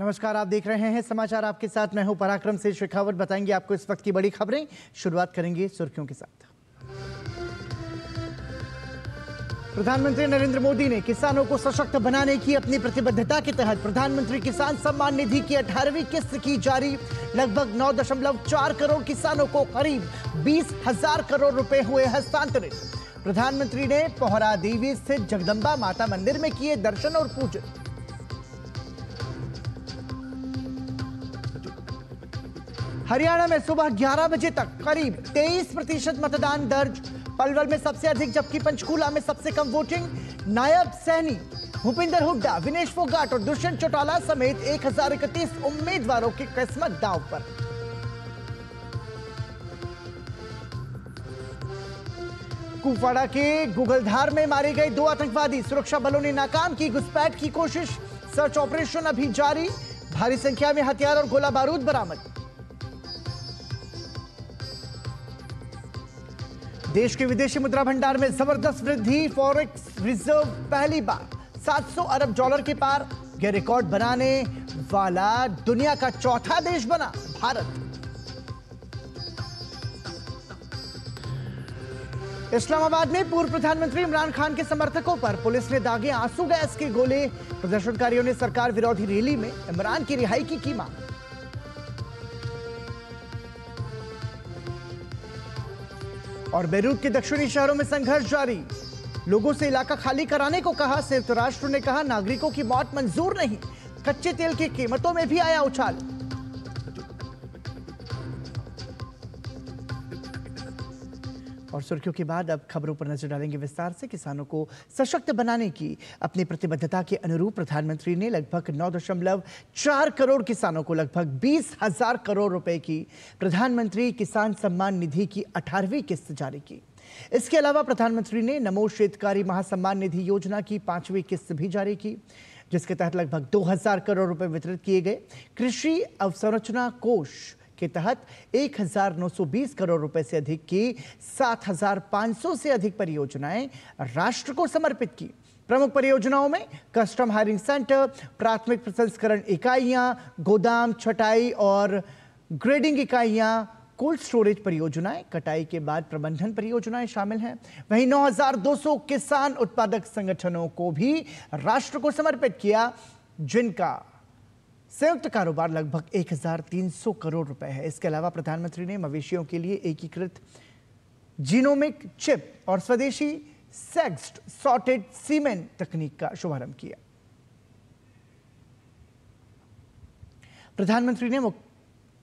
नमस्कार आप देख रहे हैं समाचार आपके साथ मैं हूं पराक्रम से शेखावत बताएंगे आपको इस वक्त की बड़ी खबरें शुरुआत करेंगे सुर्खियों के साथ प्रधानमंत्री नरेंद्र मोदी ने किसानों को सशक्त बनाने की अपनी प्रतिबद्धता के तहत प्रधानमंत्री किसान सम्मान निधि की अठारहवीं किस्त की जारी लगभग 9.4 करोड़ किसानों को करीब बीस हजार करोड़ रुपए हुए हस्तांतरित प्रधानमंत्री ने पोहरा देवी स्थित जगदम्बा माता मंदिर में किए दर्शन और पूजन हरियाणा में सुबह 11 बजे तक करीब 23 प्रतिशत मतदान दर्ज पलवल में सबसे अधिक जबकि पंचकूला में सबसे कम वोटिंग नायब सैनी भूपिंदर हुड्डा विनेश फोगाट और दुष्यंत चौटाला समेत एक उम्मीदवारों की किस्मत दाव पर कुपवाड़ा के गुगलधार में मारे गए दो आतंकवादी सुरक्षा बलों ने नाकाम की घुसपैठ की कोशिश सर्च ऑपरेशन अभी जारी भारी संख्या में हथियार और गोला बारूद बरामद देश के विदेशी मुद्रा भंडार में जबरदस्त वृद्धि फॉरेक्स रिजर्व पहली बार 700 अरब डॉलर के पार यह रिकॉर्ड बनाने वाला दुनिया का चौथा देश बना भारत इस्लामाबाद में पूर्व प्रधानमंत्री इमरान खान के समर्थकों पर पुलिस ने दागे आंसू गैस के गोले प्रदर्शनकारियों ने सरकार विरोधी रैली में इमरान की रिहाई की, की मांग और बेरूत के दक्षिणी शहरों में संघर्ष जारी लोगों से इलाका खाली कराने को कहा संयुक्त राष्ट्र ने कहा नागरिकों की मौत मंजूर नहीं कच्चे तेल की कीमतों में भी आया उछाल और सुर्खियों के बाद अब खबरों पर नजर डालेंगे विस्तार से किसानों को सशक्त बनाने की अपनी प्रतिबद्धता के अनुरूप प्रधानमंत्री ने लगभग नौ दशमलव चार करोड़ किसानों को लगभग बीस हजार करोड़ रुपए की प्रधानमंत्री किसान सम्मान निधि की अठारहवीं किस्त जारी की इसके अलावा प्रधानमंत्री ने नमो शेतकारी महासम्मान निधि योजना की पांचवी किस्त भी जारी की जिसके तहत लगभग दो करोड़ रुपए वितरित किए गए कृषि अवसंरचना कोष के तहत 1,920 करोड़ रुपए से अधिक की 7,500 से अधिक परियोजनाएं राष्ट्र को समर्पित की प्रमुख परियोजनाओं में कस्टम हायरिंग सेंटर प्राथमिक प्रसंस्करण इकाइयां गोदाम छटाई और ग्रेडिंग इकाइयां कोल्ड स्टोरेज परियोजनाएं कटाई के बाद प्रबंधन परियोजनाएं शामिल हैं वहीं 9,200 किसान उत्पादक संगठनों को भी राष्ट्र को समर्पित किया जिनका संयुक्त कारोबार लगभग 1,300 करोड़ रुपए है इसके अलावा प्रधानमंत्री ने मवेशियों के लिए एकीकृत जीनोमिक चिप और स्वदेशी सेक्स्ट सॉर्टेड सीमेंट तकनीक का शुभारंभ किया प्रधानमंत्री ने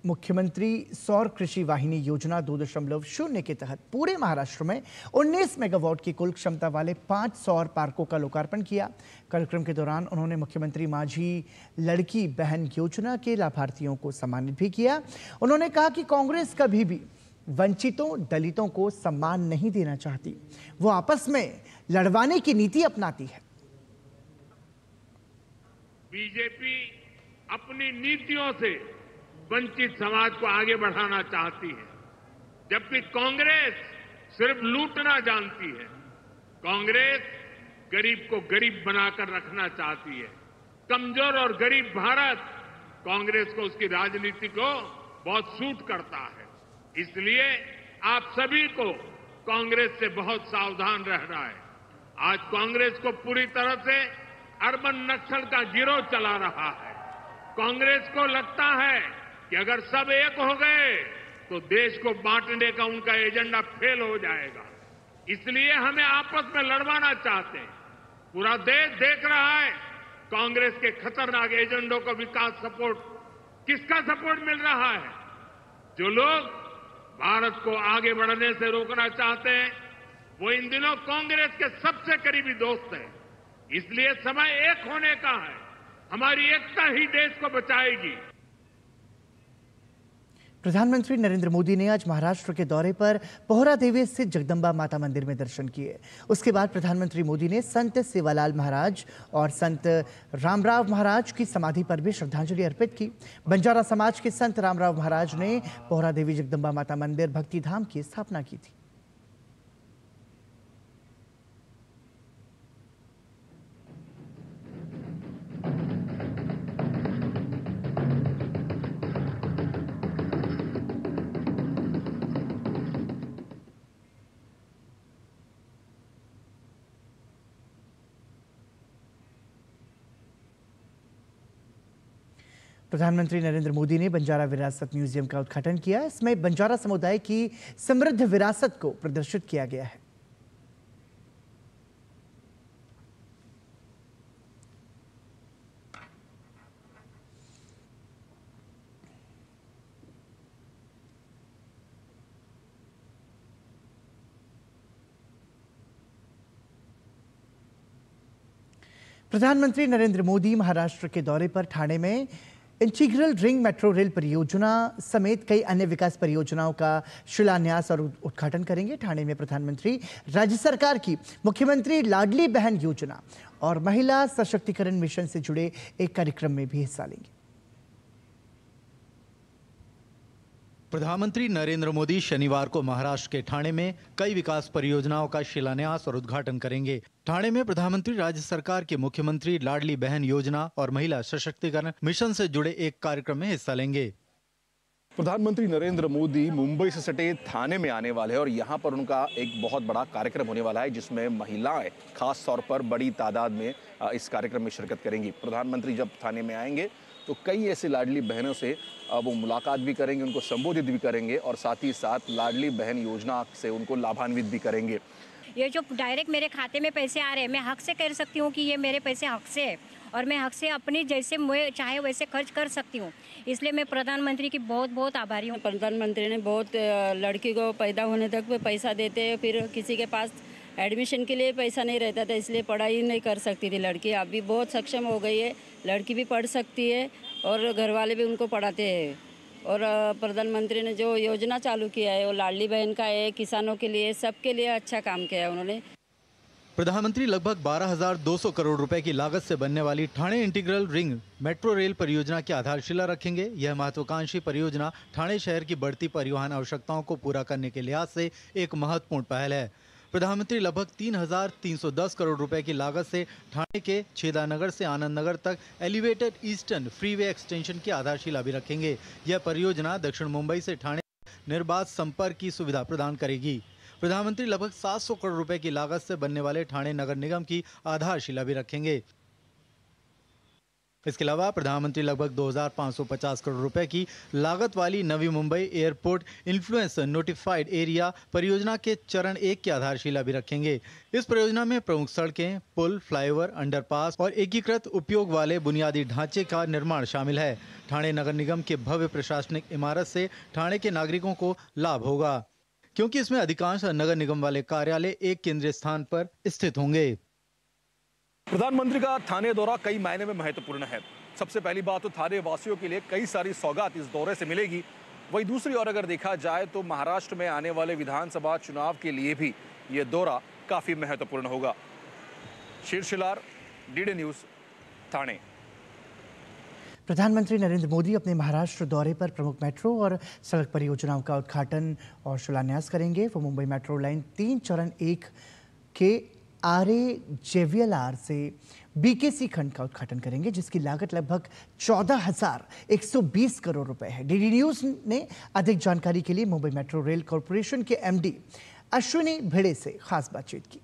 मुख्यमंत्री सौर कृषि वाहिनी योजना दो दशमलव शून्य के तहत पूरे महाराष्ट्र में 19 मेगावाट की कुल क्षमता वाले पांच सौर पार्कों का लोकार्पण किया कार्यक्रम के दौरान उन्होंने मुख्यमंत्री माझी लड़की बहन योजना के लाभार्थियों को सम्मानित भी किया उन्होंने कहा कि कांग्रेस कभी भी वंचितों दलितों को सम्मान नहीं देना चाहती वो आपस में लड़वाने की नीति अपनाती है बीजेपी अपनी नीतियों से वंचित समाज को आगे बढ़ाना चाहती है जबकि कांग्रेस सिर्फ लूटना जानती है कांग्रेस गरीब को गरीब बनाकर रखना चाहती है कमजोर और गरीब भारत कांग्रेस को उसकी राजनीति को बहुत सूट करता है इसलिए आप सभी को कांग्रेस से बहुत सावधान रहना है आज कांग्रेस को पूरी तरह से अर्बन नक्सल का गिरोह चला रहा है कांग्रेस को लगता है कि अगर सब एक हो गए तो देश को बांटने का उनका एजेंडा फेल हो जाएगा इसलिए हमें आपस में लड़वाना चाहते हैं पूरा देश देख रहा है कांग्रेस के खतरनाक एजेंडों को विकास सपोर्ट किसका सपोर्ट मिल रहा है जो लोग भारत को आगे बढ़ने से रोकना चाहते हैं वो इन दिनों कांग्रेस के सबसे करीबी दोस्त हैं इसलिए समय एक होने का है हमारी एकता ही देश को बचाएगी प्रधानमंत्री नरेंद्र मोदी ने आज महाराष्ट्र के दौरे पर पोहरा देवी स्थित जगदम्बा माता मंदिर में दर्शन किए उसके बाद प्रधानमंत्री मोदी ने संत सेवालाल महाराज और संत रामराव महाराज की समाधि पर भी श्रद्धांजलि अर्पित की बंजारा समाज के संत रामराव महाराज ने पोहरा देवी जगदम्बा माता मंदिर भक्तिधाम की स्थापना की थी प्रधानमंत्री नरेंद्र मोदी ने बंजारा विरासत म्यूजियम का उद्घाटन किया इसमें बंजारा समुदाय की समृद्ध विरासत को प्रदर्शित किया गया है प्रधानमंत्री नरेंद्र मोदी महाराष्ट्र के दौरे पर ठाणे में इंटीग्रल रिंग मेट्रो रेल परियोजना समेत कई अन्य विकास परियोजनाओं का शिलान्यास और उद्घाटन करेंगे ठाणे में प्रधानमंत्री राज्य सरकार की मुख्यमंत्री लाडली बहन योजना और महिला सशक्तिकरण मिशन से जुड़े एक कार्यक्रम में भी हिस्सा लेंगे प्रधानमंत्री नरेंद्र मोदी शनिवार को महाराष्ट्र के ठाणे में कई विकास परियोजनाओं का शिलान्यास और उद्घाटन करेंगे ठाणे में प्रधानमंत्री राज्य सरकार के मुख्यमंत्री लाडली बहन योजना और महिला सशक्तिकरण मिशन से जुड़े एक कार्यक्रम में हिस्सा लेंगे प्रधानमंत्री नरेंद्र मोदी मुंबई से सटे थाने में आने वाले हैं और यहाँ पर उनका एक बहुत बड़ा कार्यक्रम होने वाला है जिसमें महिलाएं खास तौर पर बड़ी तादाद में इस कार्यक्रम में शिरकत करेंगी प्रधानमंत्री जब थाने में आएंगे तो कई ऐसी लाडली बहनों से वो मुलाकात भी करेंगे उनको संबोधित भी करेंगे और साथ ही साथ लाडली बहन योजना से उनको लाभान्वित भी करेंगे ये जो डायरेक्ट मेरे खाते में पैसे आ रहे हैं मैं हक से कह सकती हूँ कि ये मेरे पैसे हक से है और मैं हक से अपनी जैसे मैं चाहे वैसे खर्च कर सकती हूँ इसलिए मैं प्रधानमंत्री की बहुत बहुत आभारी हूँ प्रधानमंत्री ने बहुत लड़की को पैदा होने तक पैसा देते फिर किसी के पास एडमिशन के लिए पैसा नहीं रहता था इसलिए पढ़ाई नहीं कर सकती थी लड़की अब भी बहुत सक्षम हो गई है लड़की भी पढ़ सकती है और घर वाले भी उनको पढ़ाते हैं और प्रधानमंत्री ने जो योजना चालू किया है वो लाडली बहन का है किसानों के लिए सबके लिए अच्छा काम किया है उन्होंने प्रधानमंत्री लगभग 12,200 करोड़ रुपए की लागत से बनने वाली Thane integral ring metro rail परियोजना की आधारशिला रखेंगे यह महत्वाकांक्षी परियोजना ठाणे शहर की बढ़ती परिवहन आवश्यकताओं को पूरा करने के लिहाज से एक महत्वपूर्ण पहल है प्रधानमंत्री लगभग 3,310 करोड़ रुपए की लागत से ठाणे के छेदानगर से नगर तक एलिवेटेड ईस्टर्न फ्रीवे एक्सटेंशन की आधारशिला भी रखेंगे यह परियोजना दक्षिण मुंबई से ठाणे निर्बाध संपर्क की सुविधा प्रदान करेगी प्रधानमंत्री लगभग 700 करोड़ रुपए की लागत से बनने वाले ठाणे नगर निगम की आधारशिला भी रखेंगे इसके अलावा प्रधानमंत्री लगभग 2,550 करोड़ रुपए की लागत वाली Navi Mumbai airport influence notified area परियोजना के चरण एक की आधारशिला भी रखेंगे इस परियोजना में प्रमुख सड़कें पुल फ्लाईओवर अंडरपास और एकीकृत उपयोग वाले बुनियादी ढांचे का निर्माण शामिल है ठाणे नगर निगम के भव्य प्रशासनिक इमारत से ठाणे के नागरिकों को लाभ होगा क्योंकि इसमें अधिकांश नगर निगम वाले कार्यालय एक केंद्रीय स्थान पर स्थित होंगे प्रधानमंत्री का थाने दौरा कई मायने में महत्वपूर्ण है सबसे पहली बात तो थाने वासियों के लिए कई सारी सौगात इस दौरे से मिलेगी वहीं दूसरी ओर अगर देखा जाए तो महाराष्ट्र में आने वाले विधानसभा चुनाव के लिए भी ये दौरा काफ़ी महत्वपूर्ण होगा शीर्षिलार डी न्यूज़ थाने प्रधानमंत्री नरेंद्र मोदी अपने महाराष्ट्र दौरे पर प्रमुख मेट्रो और सड़क परियोजनाओं का उद्घाटन और शिलान्यास करेंगे वो मुंबई मेट्रो लाइन तीन चरण एक के आर ए जेवियल आर से बीकेसी खंड का उद्घाटन करेंगे जिसकी लागत लगभग चौदह हजार एक सौ बीस करोड़ रुपए है डीडी न्यूज ने अधिक जानकारी के लिए मुंबई मेट्रो रेल कॉरपोरेशन के एमडी अश्विनी भिड़े से खास बातचीत की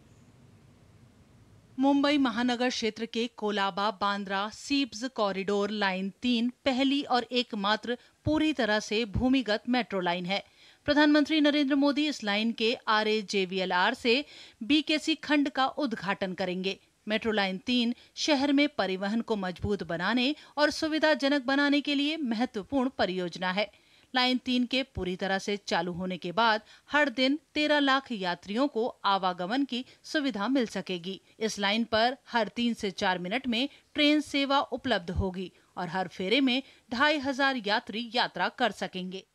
मुंबई महानगर क्षेत्र के Colaba Bandra SEEPZ corridor line तीन पहली और एकमात्र पूरी तरह से भूमिगत मेट्रो लाइन है प्रधानमंत्री नरेंद्र मोदी इस लाइन के आर जेवीएलआर से बीकेसी खंड का उद्घाटन करेंगे मेट्रो लाइन तीन शहर में परिवहन को मजबूत बनाने और सुविधाजनक बनाने के लिए महत्वपूर्ण परियोजना है लाइन तीन के पूरी तरह से चालू होने के बाद हर दिन तेरह लाख यात्रियों को आवागमन की सुविधा मिल सकेगी इस लाइन पर हर तीन से चार मिनट में ट्रेन सेवा उपलब्ध होगी और हर फेरे में ढाई हजार यात्री यात्रा कर सकेंगे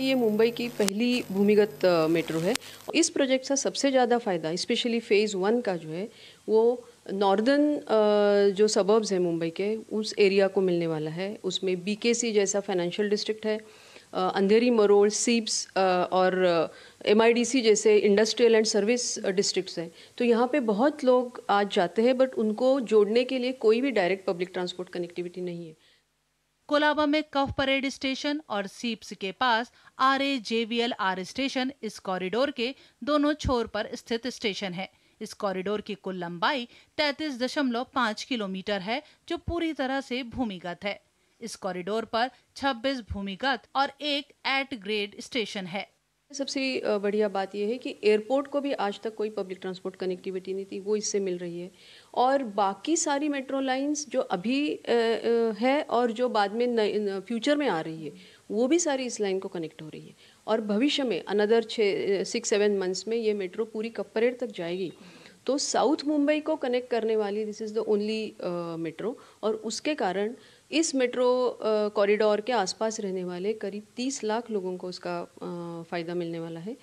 ये मुंबई की पहली भूमिगत मेट्रो है इस प्रोजेक्ट का सबसे ज़्यादा फ़ायदा स्पेशली फ़ेज़ वन का जो है वो नॉर्दर्न जो सबर्ब्स हैं मुंबई के उस एरिया को मिलने वाला है उसमें बीकेसी जैसा फाइनेंशियल डिस्ट्रिक्ट है अंधेरी मरोड़ सीप्स और एमआईडीसी जैसे इंडस्ट्रियल एंड सर्विस डिस्ट्रिक्ट्स हैं तो यहाँ पे बहुत लोग आज जाते हैं बट उनको जोड़ने के लिए कोई भी डायरेक्ट पब्लिक ट्रांसपोर्ट कनेक्टिविटी नहीं है कोलाबा में कफ परेड स्टेशन और सीप्स के पास R A J V L R station इस कॉरिडोर के दोनों छोर पर स्थित स्टेशन है इस कॉरिडोर की कुल लंबाई 33.5 किलोमीटर है जो पूरी तरह से भूमिगत है इस कॉरिडोर पर 26 भूमिगत और एक एट ग्रेड स्टेशन है सबसे बढ़िया बात यह है कि एयरपोर्ट को भी आज तक कोई पब्लिक ट्रांसपोर्ट कनेक्टिविटी नहीं थी वो इससे मिल रही है और बाकी सारी मेट्रो लाइंस जो अभी है और जो बाद में न, फ्यूचर में आ रही है वो भी सारी इस लाइन को कनेक्ट हो रही है और भविष्य में अनदर छः सिक्स सेवन मंथ्स में ये मेट्रो पूरी कपरेड तक जाएगी तो साउथ मुंबई को कनेक्ट करने वाली this is the only metro और उसके कारण इस मेट्रो कॉरिडोर के आसपास रहने वाले करीब 30 लाख लोगों को उसका फ़ायदा मिलने वाला है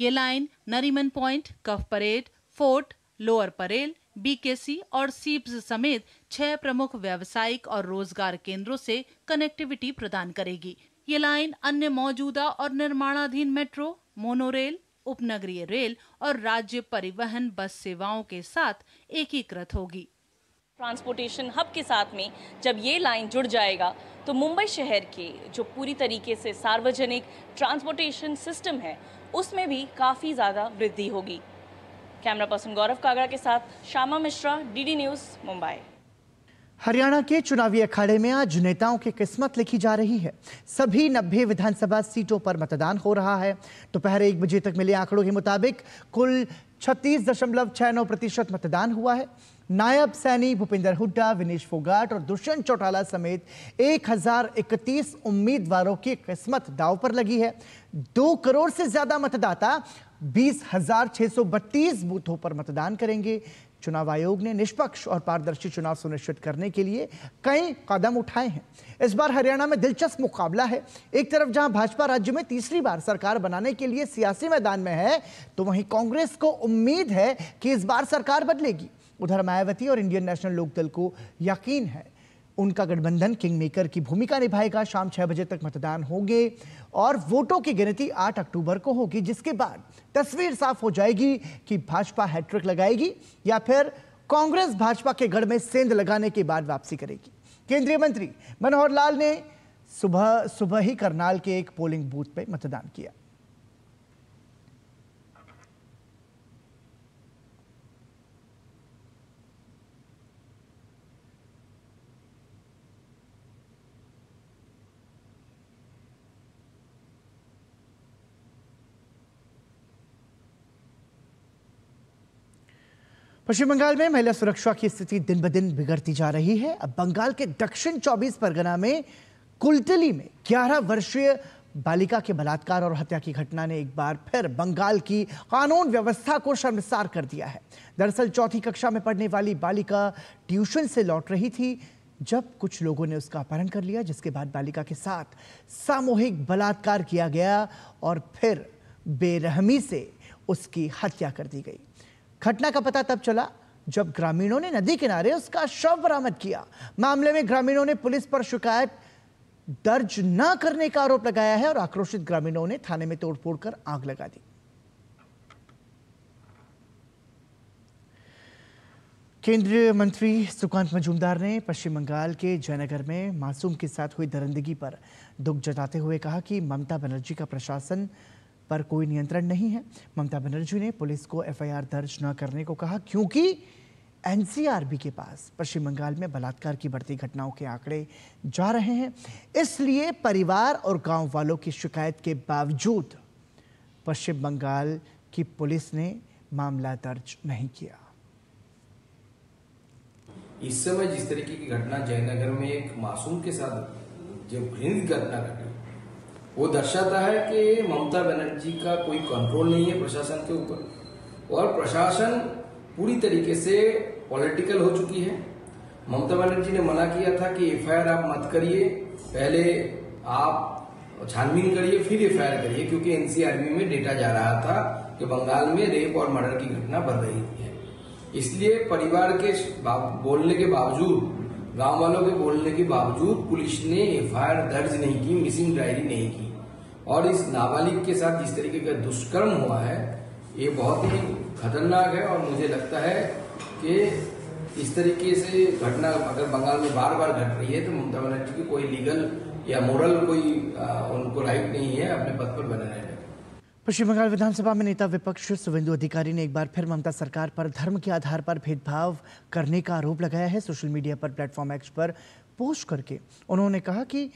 ये line Nariman Point Cuff Parade Fort Lower Parel BKC और सीप्स समेत छह प्रमुख व्यावसायिक और रोजगार केंद्रों से कनेक्टिविटी प्रदान करेगी ये लाइन अन्य मौजूदा और निर्माणाधीन मेट्रो मोनोरेल उपनगरीय रेल और राज्य परिवहन बस सेवाओं के साथ एकीकृत होगी ट्रांसपोर्टेशन हब के साथ में जब ये लाइन जुड़ जाएगा तो मुंबई शहर के जो पूरी तरीके से सार्वजनिक ट्रांसपोर्टेशन सिस्टम है उसमें भी काफ़ी ज़्यादा वृद्धि होगी कैमरा पर्सन गौरव कागड़ा के साथ श्यामा मिश्रा डीडी न्यूज़ मुंबई हरियाणा के चुनावी अखाड़े में आज नेताओं की किस्मत लिखी जा रही है सभी नब्बे विधानसभा सीटों पर मतदान हो रहा है दोपहर तो एक बजे तक मिले आंकड़ों के मुताबिक कुल छत्तीस दशमलव छह नौ प्रतिशत मतदान हुआ है नायब सैनी भूपिंदर हुड्डा विनेश फोगाट और दुष्यंत चौटाला समेत 1031 उम्मीदवारों की किस्मत दाव पर लगी है दो करोड़ से ज्यादा मतदाता बीस हजार छह सौ बत्तीस बूथों पर मतदान करेंगे चुनाव आयोग ने निष्पक्ष और पारदर्शी चुनाव सुनिश्चित करने के लिए कई कदम उठाए हैं इस बार हरियाणा में दिलचस्प मुकाबला है एक तरफ जहां भाजपा राज्य में तीसरी बार सरकार बनाने के लिए सियासी मैदान में है तो वहीं कांग्रेस को उम्मीद है कि इस बार सरकार बदलेगी उधर मायावती और इंडियन नेशनल लोकदल को यकीन है उनका गठबंधन किंग मेकर की भूमिका निभाएगा शाम छह बजे तक मतदान होंगे और वोटों की गिनती 8 अक्टूबर को होगी जिसके बाद तस्वीर साफ हो जाएगी कि भाजपा हैट्रिक लगाएगी या फिर कांग्रेस भाजपा के गढ़ में सेंध लगाने के बाद वापसी करेगी केंद्रीय मंत्री मनोहर लाल ने सुबह सुबह ही करनाल के एक पोलिंग बूथ पर मतदान किया पश्चिम बंगाल में महिला सुरक्षा की स्थिति दिन ब दिन बिगड़ती जा रही है अब बंगाल के दक्षिण 24 परगना में कुलटली में 11 वर्षीय बालिका के बलात्कार और हत्या की घटना ने एक बार फिर बंगाल की कानून व्यवस्था को शर्मसार कर दिया है दरअसल चौथी कक्षा में पढ़ने वाली बालिका ट्यूशन से लौट रही थी जब कुछ लोगों ने उसका अपहरण कर लिया जिसके बाद बालिका के साथ सामूहिक बलात्कार किया गया और फिर बेरहमी से उसकी हत्या कर दी गई घटना का पता तब चला जब ग्रामीणों ने नदी किनारे उसका शव बरामद किया मामले में ग्रामीणों ने पुलिस पर शिकायत दर्ज न करने का आरोप लगाया है और आक्रोशित ग्रामीणों ने थाने में तोड़फोड़ कर आग लगा दी केंद्रीय मंत्री सुकांत मजूमदार ने पश्चिम बंगाल के जयनगर में मासूम के साथ हुई दरंदगी पर दुख जताते हुए कहा कि ममता बनर्जी का प्रशासन पर कोई नियंत्रण नहीं है ममता बनर्जी ने पुलिस को एफआईआर दर्ज न करने को कहा क्योंकि एनसीआरबी के पास पश्चिम बंगाल में बलात्कार की बढ़ती घटनाओं के आंकड़े जा रहे हैं इसलिए परिवार और गांव वालों की शिकायत के बावजूद पश्चिम बंगाल की पुलिस ने मामला दर्ज नहीं किया इस समय जिस तरीके की घटना जयनगर में एक मासूम के साथ जो घृणित घटना घटी वो दर्शाता है कि ममता बनर्जी का कोई कंट्रोल नहीं है प्रशासन के ऊपर और प्रशासन पूरी तरीके से पॉलिटिकल हो चुकी है ममता बनर्जी ने मना किया था कि एफ आप मत करिए पहले आप छानबीन करिए फिर एफ करिए क्योंकि एनसीआरबी में डेटा जा रहा था कि बंगाल में रेप और मर्डर की घटना बढ़ रही है इसलिए परिवार के बोलने के बावजूद गांव वालों के बोलने के बावजूद पुलिस ने एफ दर्ज नहीं की मिसिंग डायरी नहीं की और इस नाबालिग के साथ जिस तरीके का दुष्कर्म हुआ है ये बहुत ही खतरनाक है और मुझे लगता है कि इस तरीके से घटना अगर बंगाल में बार बार घट रही है तो ममता बनर्जी की कोई लीगल या मोरल कोई आ, उनको राइट नहीं है अपने पद पर बने रहने पश्चिम बंगाल विधानसभा में नेता विपक्ष शुभेंदु अधिकारी ने एक बार फिर ममता सरकार पर धर्म के आधार पर भेदभाव करने का आरोप लगाया है सोशल मीडिया पर प्लेटफॉर्म एक्स पर पोस्ट करके उन्होंने कहा कि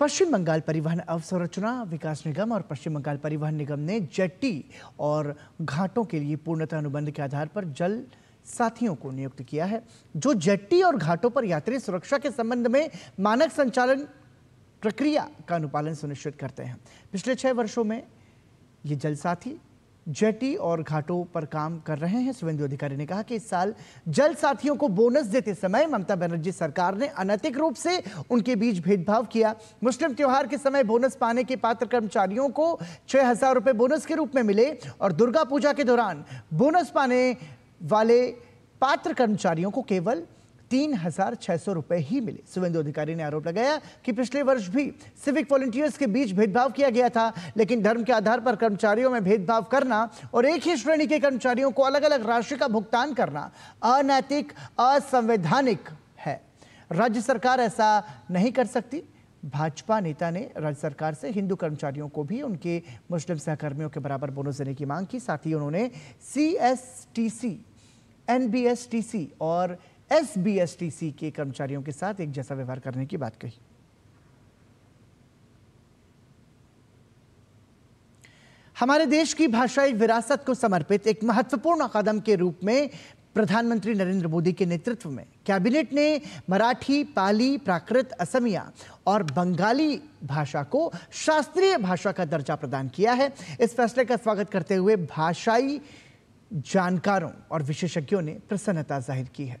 पश्चिम बंगाल परिवहन अवसंरचना विकास निगम और पश्चिम बंगाल परिवहन निगम ने जेट्टी और घाटों के लिए पूर्णतः अनुबंध के आधार पर जल साथियों को नियुक्त किया है जो जेट्टी और घाटों पर यात्री सुरक्षा के संबंध में मानक संचालन प्रक्रिया का अनुपालन सुनिश्चित करते हैं पिछले छह वर्षों में ये जल साथी जटी और घाटों पर काम कर रहे हैं शुभेंदु अधिकारी ने कहा कि इस साल जल साथियों को बोनस देते समय ममता बनर्जी सरकार ने अनैतिक रूप से उनके बीच भेदभाव किया मुस्लिम त्यौहार के समय बोनस पाने के पात्र कर्मचारियों को छह हजार रुपए बोनस के रूप में मिले और दुर्गा पूजा के दौरान बोनस पाने वाले पात्र कर्मचारियों को केवल तीन हजार छह सौ रुपए ही मिले शुभेंदु अधिकारी ने आरोप लगाया कि पिछले वर्ष भी सिविक वॉलंटियर्स के बीच भेदभाव किया गया था लेकिन धर्म के आधार पर कर्मचारियों में भेदभाव करना और एक ही श्रेणी के कर्मचारियों को अलग अलग राशि का भुगतान करना अनैतिक असंवैधानिक है राज्य सरकार ऐसा नहीं कर सकती भाजपा नेता ने राज्य सरकार से हिंदू कर्मचारियों को भी उनके मुस्लिम सहकर्मियों के बराबर बोनस देने की मांग की साथ ही उन्होंने C S T C N B S T C और एसबीएसटीसी के कर्मचारियों के साथ एक जैसा व्यवहार करने की बात कही हमारे देश की भाषाई विरासत को समर्पित एक महत्वपूर्ण कदम के रूप में प्रधानमंत्री नरेंद्र मोदी के नेतृत्व में कैबिनेट ने मराठी पाली प्राकृत असमिया और बंगाली भाषा को शास्त्रीय भाषा का दर्जा प्रदान किया है इस फैसले का स्वागत करते हुए भाषाई जानकारों और विशेषज्ञों ने प्रसन्नता जाहिर की है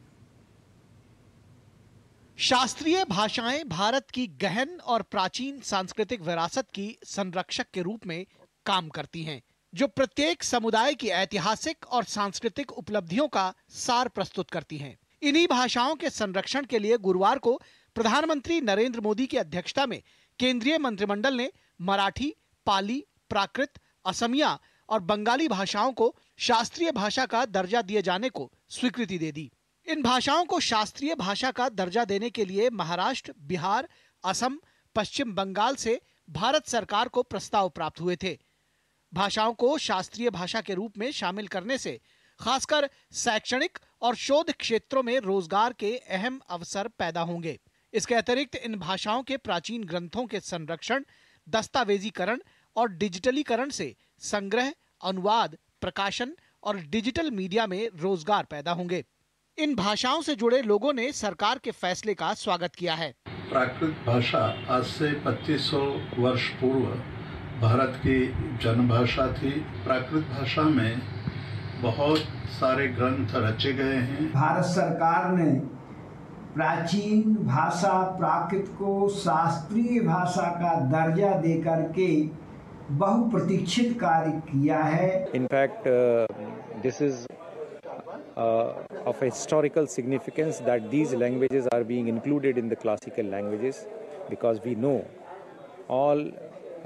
शास्त्रीय भाषाएं भारत की गहन और प्राचीन सांस्कृतिक विरासत की संरक्षक के रूप में काम करती हैं जो प्रत्येक समुदाय की ऐतिहासिक और सांस्कृतिक उपलब्धियों का सार प्रस्तुत करती हैं इन्हीं भाषाओं के संरक्षण के लिए गुरुवार को प्रधानमंत्री नरेंद्र मोदी की अध्यक्षता में केंद्रीय मंत्रिमंडल ने मराठी पाली प्राकृत असमिया और बंगाली भाषाओं को शास्त्रीय भाषा का दर्जा दिए जाने को स्वीकृति दे दी इन भाषाओं को शास्त्रीय भाषा का दर्जा देने के लिए महाराष्ट्र बिहार असम पश्चिम बंगाल से भारत सरकार को प्रस्ताव प्राप्त हुए थे भाषाओं को शास्त्रीय भाषा के रूप में शामिल करने से खासकर शैक्षणिक और शोध क्षेत्रों में रोजगार के अहम अवसर पैदा होंगे इसके अतिरिक्त इन भाषाओं के प्राचीन ग्रंथों के संरक्षण दस्तावेजीकरण और डिजिटलीकरण से संग्रह अनुवाद प्रकाशन और डिजिटल मीडिया में रोजगार पैदा होंगे इन भाषाओं से जुड़े लोगों ने सरकार के फैसले का स्वागत किया है प्राकृत भाषा आज से 2500 वर्ष पूर्व भारत की जनभाषा थी प्राकृत भाषा में बहुत सारे ग्रंथ रचे गए हैं भारत सरकार ने प्राचीन भाषा प्राकृत को शास्त्रीय भाषा का दर्जा देकर के बहुप्रतीक्षित कार्य किया है in fact this is uh, of a historical significance that these languages are being included in the classical languages because we know all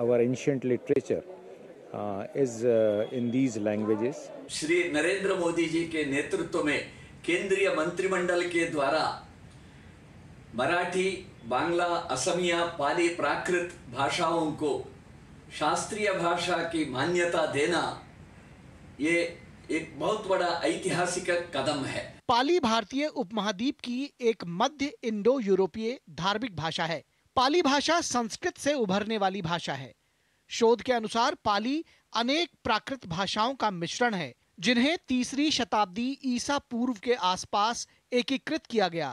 our ancient literature uh, is uh, in these languages. shri narendra modi ji ke नेतृत्व mein केंद्रीय मंत्रिमंडल के द्वारा मराठी बांग्ला असमिया पाली प्राकृत भाषाओं को शास्त्रीय भाषा की मान्यता देना ये एक बहुत बड़ा ऐतिहासिक कदम है पाली भारतीय उपमहाद्वीप की एक मध्य इंडो यूरोपीय धार्मिक भाषा है पाली भाषा संस्कृत से उभरने वाली भाषा है शोध के अनुसार पाली अनेक प्राकृत भाषाओं का मिश्रण है जिन्हें तीसरी शताब्दी ईसा पूर्व के आसपास एकीकृत किया गया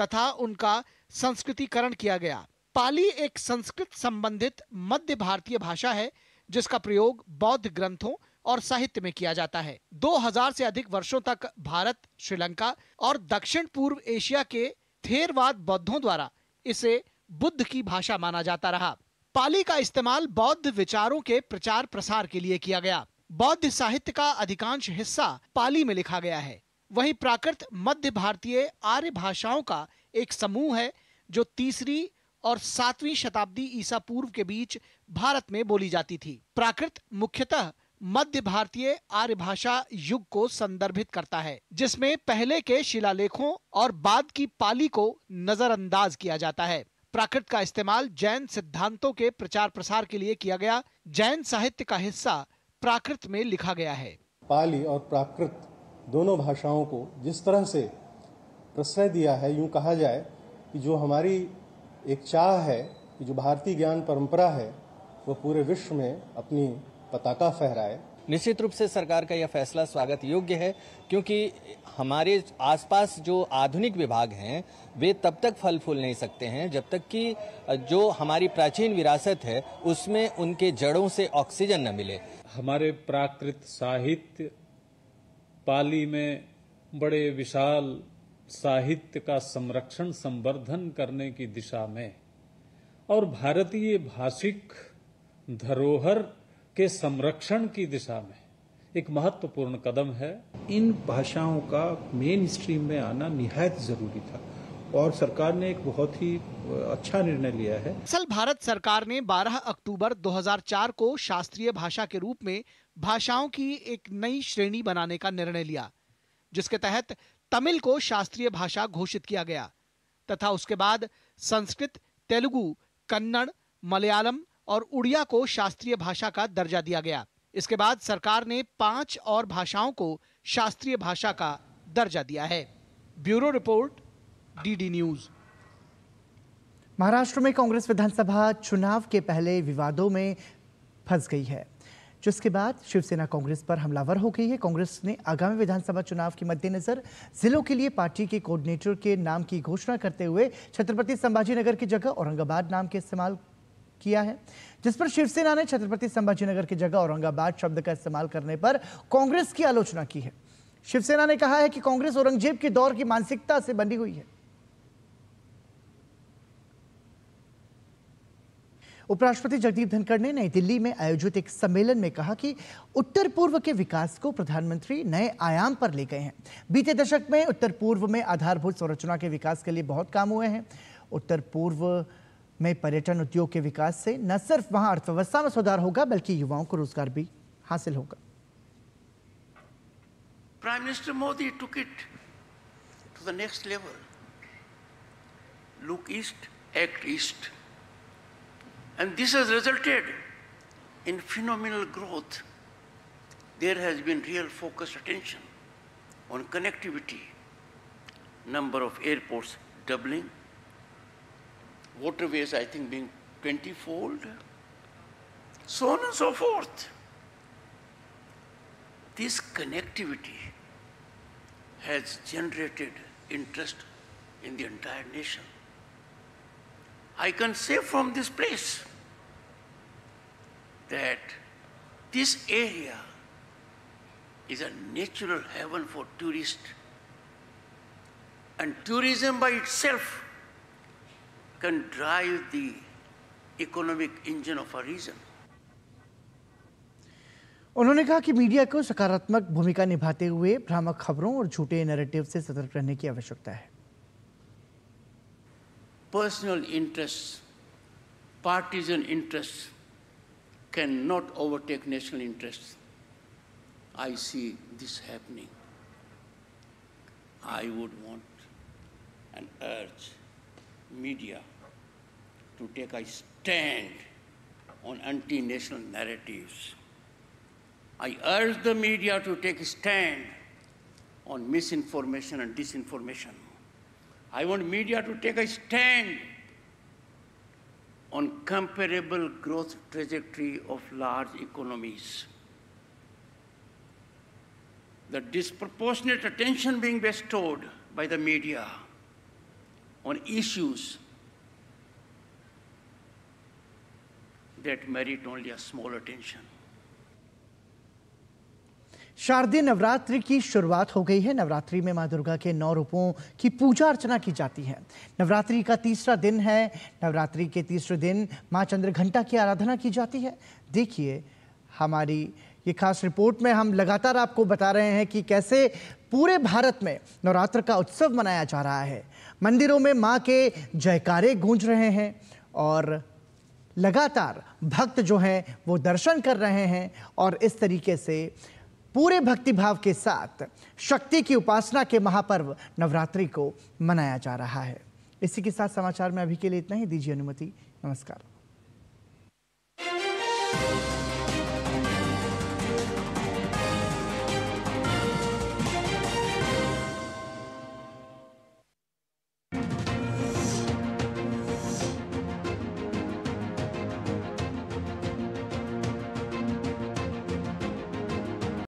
तथा उनका संस्कृतिकरण किया गया पाली एक संस्कृत संबंधित मध्य भारतीय भाषा है जिसका प्रयोग बौद्ध ग्रंथों और साहित्य में किया जाता है 2000 से अधिक वर्षों तक भारत श्रीलंका और दक्षिण पूर्व एशिया के थेरवाद बौद्धों द्वारा इसे बुद्ध की भाषा माना जाता रहा पाली का इस्तेमाल बौद्ध विचारों के प्रचार प्रसार के लिए किया गया बौद्ध साहित्य का अधिकांश हिस्सा पाली में लिखा गया है वही प्राकृत मध्य भारतीय आर्य भाषाओं का एक समूह है जो तीसरी और सातवीं शताब्दी ईसा पूर्व के बीच भारत में बोली जाती थी प्राकृत मुख्यतः मध्य भारतीय आर्य भाषा युग को संदर्भित करता है जिसमें पहले के शिलालेखों और बाद की पाली को नजरअंदाज किया जाता है प्राकृत का इस्तेमाल जैन सिद्धांतों के प्रचार प्रसार के लिए किया गया जैन साहित्य का हिस्सा प्राकृत में लिखा गया है पाली और प्राकृत दोनों भाषाओं को जिस तरह से प्रश्रय दिया है यूं कहा जाए कि जो हमारी एक चाह है कि जो भारतीय ज्ञान परंपरा है वो पूरे विश्व में अपनी पताका फहराए निश्चित रूप से सरकार का यह फैसला स्वागत योग्य है क्योंकि हमारे आसपास जो आधुनिक विभाग हैं वे तब तक फल फूल नहीं सकते हैं जब तक कि जो हमारी प्राचीन विरासत है उसमें उनके जड़ों से ऑक्सीजन न मिले हमारे प्राकृत साहित्य पाली में बड़े विशाल साहित्य का संरक्षण संवर्धन करने की दिशा में और भारतीय भाषिक धरोहर के संरक्षण की दिशा में एक महत्वपूर्ण कदम है इन भाषाओं का मेन स्ट्रीम में आना निहायत जरूरी था और सरकार ने एक बहुत ही अच्छा निर्णय लिया है असल भारत सरकार ने 12 अक्टूबर 2004 को शास्त्रीय भाषा के रूप में भाषाओं की एक नई श्रेणी बनाने का निर्णय लिया जिसके तहत तमिल को शास्त्रीय भाषा घोषित किया गया तथा उसके बाद संस्कृत तेलुगु कन्नड़ मलयालम और उड़िया को शास्त्रीय भाषा का दर्जा दिया गया इसके बाद सरकार ने पांच और भाषाओं को शास्त्रीय भाषा का दर्जा दिया है bureau report DD news Maharashtra में कांग्रेस विधानसभा चुनाव के पहले विवादों में फंस गई है जिसके बाद शिवसेना कांग्रेस पर हमलावर हो गई है कांग्रेस ने आगामी विधानसभा चुनाव के मद्देनजर जिलों के लिए पार्टी के कोऑर्डिनेटर के नाम की घोषणा करते हुए छत्रपति संभाजीनगर की जगह औरंगाबाद नाम के इस्तेमाल किया है जिस पर शिवसेना ने छत्रपति संभाजीनगर की जगह औरंगाबाद शब्द का इस्तेमाल करने पर कांग्रेस की आलोचना की है शिवसेना ने कहा है कि कांग्रेस औरंगजेब के दौर की मानसिकता से बनी हुई है उपराष्ट्रपति जगदीप धनखड़ ने नई दिल्ली में आयोजित एक सम्मेलन में कहा कि उत्तर पूर्व के विकास को प्रधानमंत्री नए आयाम पर ले गए हैं बीते दशक में उत्तर पूर्व में आधारभूत संरचना के विकास के लिए बहुत काम हुए हैं उत्तर पूर्व में पर्यटन उद्योग के विकास से न सिर्फ वहां अर्थव्यवस्था में सुधार होगा बल्कि युवाओं को रोजगार भी हासिल होगा prime minister Modi took it to the next level look east act east and this has resulted in phenomenal growth there has been real focused attention on connectivity number of airports doubling waterways, I think, being 20-fold, so on and so forth. This connectivity has generated interest in the entire nation. I can say from this place that this area is a natural heaven for tourists. And tourism by itself can drive the economic engine of our region. उन्होंने कहा कि media को सकारात्मक भूमिका निभाते हुए भ्रामक खबरों और झूठे नैरेटिव से सतर्क रहने की आवश्यकता है personal interest partisan interest can not overtake national interest I see this happening I would want and urge media to take a stand on anti-national narratives. I urge the media to take a stand on misinformation and disinformation. I want media to take a stand on comparable growth trajectory of large economies. The disproportionate attention being bestowed by the media on issues that merit only a small attention. शारदीय नवरात्रि की शुरुआत हो गई है नवरात्रि में माँ दुर्गा के नौ रूपों की पूजा अर्चना की जाती है नवरात्रि का तीसरा दिन है नवरात्रि के तीसरे दिन माँ चंद्र घंटा की आराधना की जाती है देखिए हमारी ये खास रिपोर्ट में हम लगातार आपको बता रहे हैं कि कैसे पूरे भारत में नवरात्र का उत्सव मनाया जा रहा है मंदिरों में माँ के जयकारे गूंज रहे हैं और लगातार भक्त जो हैं वो दर्शन कर रहे हैं और इस तरीके से पूरे भक्तिभाव के साथ शक्ति की उपासना के महापर्व नवरात्रि को मनाया जा रहा है इसी के साथ समाचार में अभी के लिए इतना ही दीजिए अनुमति नमस्कार